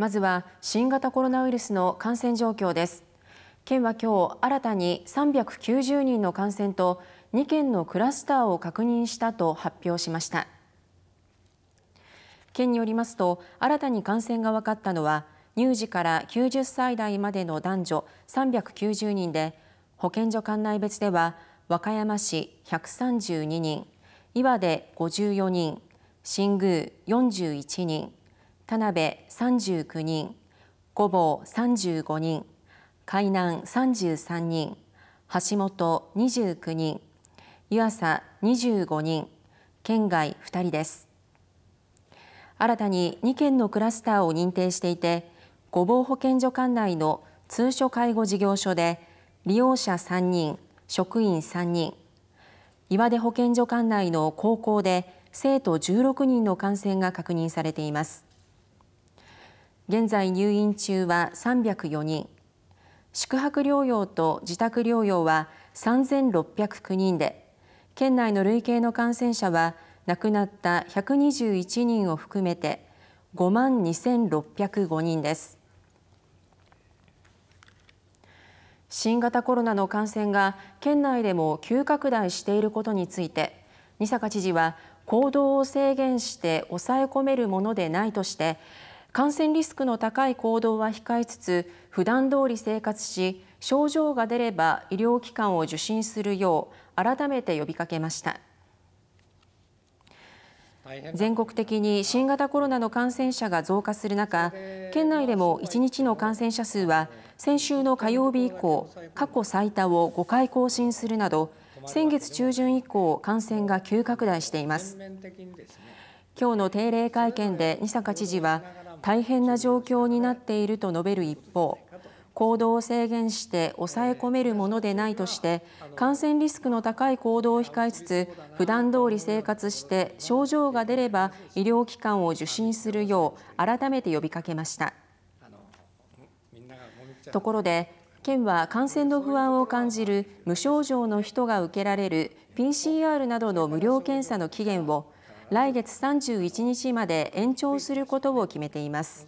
まずは新型コロナウイルスの感染状況です県は今日新たに390人の感染と2件のクラスターを確認したと発表しました県によりますと新たに感染が分かったのは乳児から90歳代までの男女390人で保健所管内別では和歌山市132人岩手54人新宮41人田辺39人、御坊35人、海南33人、橋本29人、湯浅25人、県外2人です。新たに2件のクラスターを認定していて、御坊保健所管内の通所介護事業所で利用者3人、職員3人、岩出保健所管内の高校で生徒16人の感染が確認されています。現在入院中は304人宿泊療養と自宅療養は3609人で県内の累計の感染者は亡くなった121人を含めて5万2605人です新型コロナの感染が県内でも急拡大していることについて二坂知事は行動を制限して抑え込めるものでないとして感染リスクの高い行動は控えつつ普段通り生活し症状が出れば医療機関を受診するよう改めて呼びかけました全国的に新型コロナの感染者が増加する中県内でも1日の感染者数は先週の火曜日以降過去最多を5回更新するなど先月中旬以降感染が急拡大しています今日の定例会見で二坂知事は大変な状況になっていると述べる一方行動を制限して抑え込めるものでないとして感染リスクの高い行動を控えつつ普段通り生活して症状が出れば医療機関を受診するよう改めて呼びかけましたところで県は感染の不安を感じる無症状の人が受けられる PCR などの無料検査の期限を来月31日まで延長することを決めています。